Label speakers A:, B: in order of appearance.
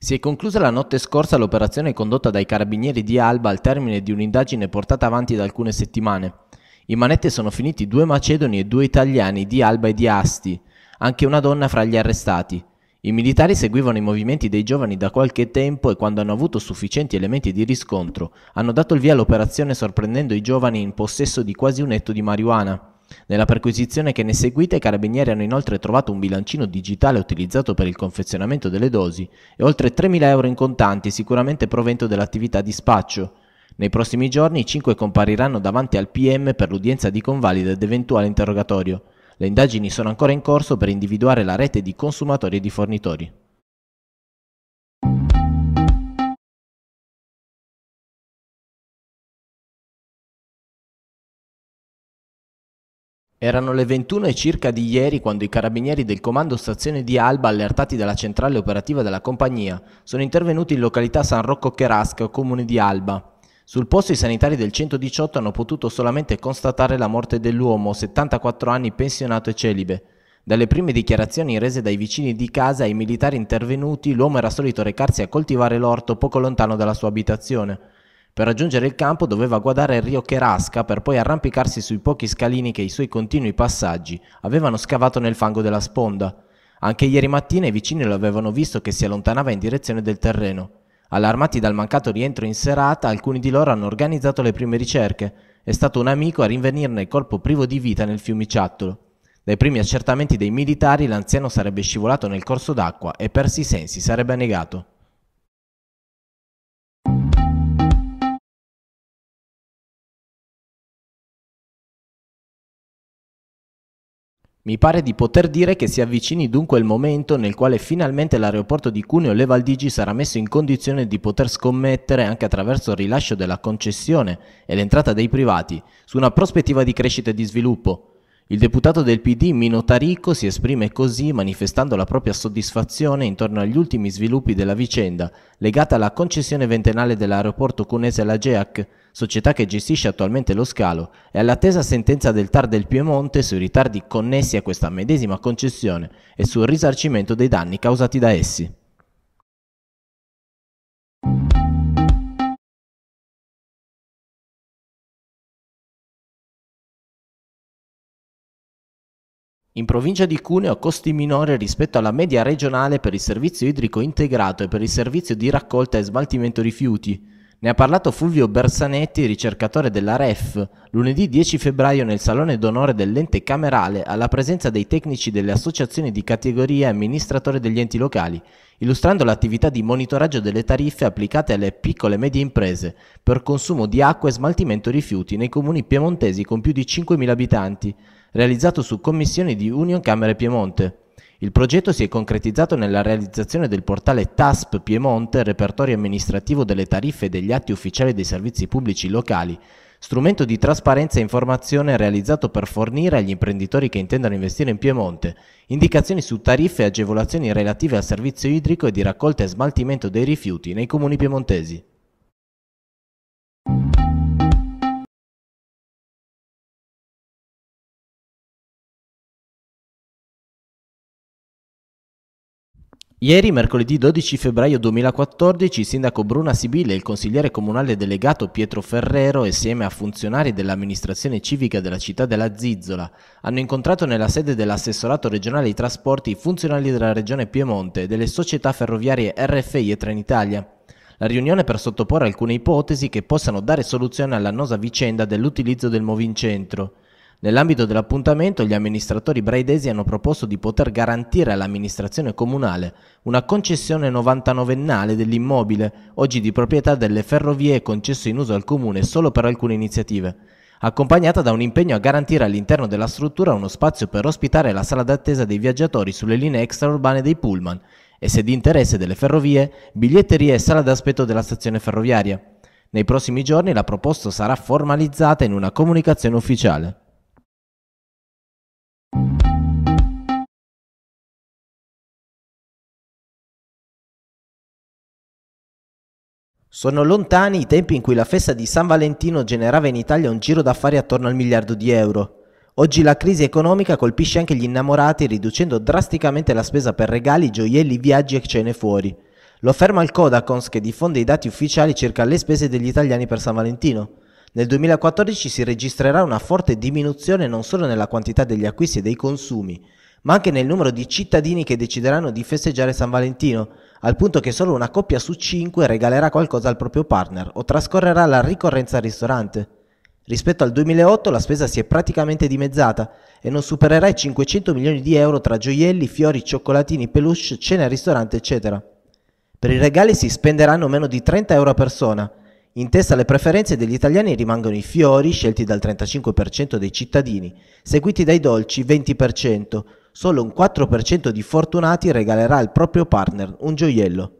A: Si è conclusa la notte scorsa l'operazione condotta dai carabinieri di Alba al termine di un'indagine portata avanti da alcune settimane. In manette sono finiti due macedoni e due italiani di Alba e di Asti, anche una donna fra gli arrestati. I militari seguivano i movimenti dei giovani da qualche tempo e quando hanno avuto sufficienti elementi di riscontro hanno dato il via all'operazione sorprendendo i giovani in possesso di quasi un etto di marijuana. Nella perquisizione che ne seguite i carabinieri hanno inoltre trovato un bilancino digitale utilizzato per il confezionamento delle dosi e oltre 3.000 euro in contanti sicuramente provento dell'attività di spaccio. Nei prossimi giorni i cinque compariranno davanti al PM per l'udienza di convalida ed eventuale interrogatorio. Le indagini sono ancora in corso per individuare la rete di consumatori e di fornitori. Erano le 21 e circa di ieri quando i carabinieri del comando stazione di Alba, allertati dalla centrale operativa della compagnia, sono intervenuti in località San Rocco Cherasca, comune di Alba. Sul posto i sanitari del 118 hanno potuto solamente constatare la morte dell'uomo, 74 anni, pensionato e celibe. Dalle prime dichiarazioni rese dai vicini di casa ai militari intervenuti, l'uomo era solito recarsi a coltivare l'orto poco lontano dalla sua abitazione. Per raggiungere il campo doveva guardare il rio Cherasca per poi arrampicarsi sui pochi scalini che i suoi continui passaggi avevano scavato nel fango della sponda. Anche ieri mattina i vicini lo avevano visto che si allontanava in direzione del terreno. Allarmati dal mancato rientro in serata, alcuni di loro hanno organizzato le prime ricerche. È stato un amico a rinvenirne il corpo privo di vita nel fiumiciattolo. Dai primi accertamenti dei militari l'anziano sarebbe scivolato nel corso d'acqua e persi i sensi sarebbe negato. Mi pare di poter dire che si avvicini dunque il momento nel quale finalmente l'aeroporto di Cuneo Le Valdigi sarà messo in condizione di poter scommettere anche attraverso il rilascio della concessione e l'entrata dei privati su una prospettiva di crescita e di sviluppo il deputato del PD Mino Tarico si esprime così manifestando la propria soddisfazione intorno agli ultimi sviluppi della vicenda legata alla concessione ventennale dell'aeroporto cunese alla GEAC, società che gestisce attualmente lo scalo, e all'attesa sentenza del TAR del Piemonte sui ritardi connessi a questa medesima concessione e sul risarcimento dei danni causati da essi. In provincia di Cuneo costi minori rispetto alla media regionale per il servizio idrico integrato e per il servizio di raccolta e smaltimento rifiuti. Ne ha parlato Fulvio Bersanetti, ricercatore della REF, lunedì 10 febbraio nel Salone d'Onore dell'ente camerale alla presenza dei tecnici delle associazioni di categoria e amministratori degli enti locali, illustrando l'attività di monitoraggio delle tariffe applicate alle piccole e medie imprese per consumo di acqua e smaltimento rifiuti nei comuni piemontesi con più di 5.000 abitanti realizzato su commissione di Union Camere Piemonte. Il progetto si è concretizzato nella realizzazione del portale TASP Piemonte, repertorio amministrativo delle tariffe e degli atti ufficiali dei servizi pubblici locali, strumento di trasparenza e informazione realizzato per fornire agli imprenditori che intendano investire in Piemonte indicazioni su tariffe e agevolazioni relative al servizio idrico e di raccolta e smaltimento dei rifiuti nei comuni piemontesi. Ieri, mercoledì 12 febbraio 2014, il sindaco Bruna Sibille e il consigliere comunale delegato Pietro Ferrero, insieme a funzionari dell'amministrazione civica della città della Zizzola, hanno incontrato nella sede dell'assessorato regionale ai trasporti i funzionali della regione Piemonte e delle società ferroviarie RFI e Trenitalia. La riunione per sottoporre alcune ipotesi che possano dare soluzione all'annosa vicenda dell'utilizzo del Movincentro. Nell'ambito dell'appuntamento gli amministratori braidesi hanno proposto di poter garantire all'amministrazione comunale una concessione 99ennale dell'immobile, oggi di proprietà delle ferrovie concesso in uso al comune solo per alcune iniziative, accompagnata da un impegno a garantire all'interno della struttura uno spazio per ospitare la sala d'attesa dei viaggiatori sulle linee extraurbane dei pullman e se di interesse delle ferrovie, biglietteria e sala d'aspetto della stazione ferroviaria. Nei prossimi giorni la proposta sarà formalizzata in una comunicazione ufficiale. Sono lontani i tempi in cui la festa di San Valentino generava in Italia un giro d'affari attorno al miliardo di euro. Oggi la crisi economica colpisce anche gli innamorati riducendo drasticamente la spesa per regali, gioielli, viaggi e cene fuori. Lo afferma il Kodakons che diffonde i dati ufficiali circa le spese degli italiani per San Valentino. Nel 2014 si registrerà una forte diminuzione non solo nella quantità degli acquisti e dei consumi, ma anche nel numero di cittadini che decideranno di festeggiare San Valentino, al punto che solo una coppia su cinque regalerà qualcosa al proprio partner o trascorrerà la ricorrenza al ristorante. Rispetto al 2008 la spesa si è praticamente dimezzata e non supererà i 500 milioni di euro tra gioielli, fiori, cioccolatini, peluche, cene al ristorante, eccetera. Per i regali si spenderanno meno di 30 euro a persona. In testa alle preferenze degli italiani rimangono i fiori, scelti dal 35% dei cittadini, seguiti dai dolci, 20%, solo un 4% di fortunati regalerà al proprio partner un gioiello.